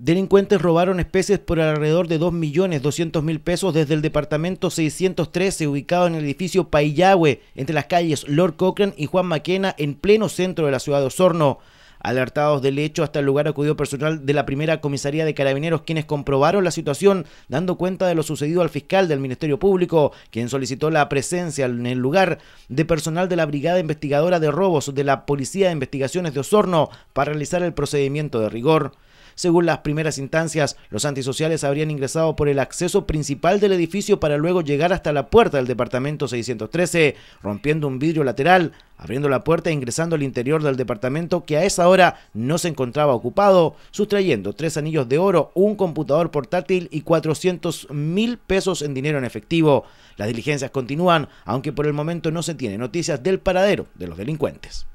Delincuentes robaron especies por alrededor de 2.200.000 pesos desde el departamento 613 ubicado en el edificio Paillahue, entre las calles Lord Cochrane y Juan Maquena, en pleno centro de la ciudad de Osorno. Alertados del hecho, hasta el lugar acudió personal de la primera comisaría de carabineros quienes comprobaron la situación, dando cuenta de lo sucedido al fiscal del Ministerio Público, quien solicitó la presencia en el lugar de personal de la Brigada Investigadora de Robos de la Policía de Investigaciones de Osorno para realizar el procedimiento de rigor. Según las primeras instancias, los antisociales habrían ingresado por el acceso principal del edificio para luego llegar hasta la puerta del departamento 613, rompiendo un vidrio lateral, abriendo la puerta e ingresando al interior del departamento que a esa hora no se encontraba ocupado, sustrayendo tres anillos de oro, un computador portátil y 400 mil pesos en dinero en efectivo. Las diligencias continúan, aunque por el momento no se tiene noticias del paradero de los delincuentes.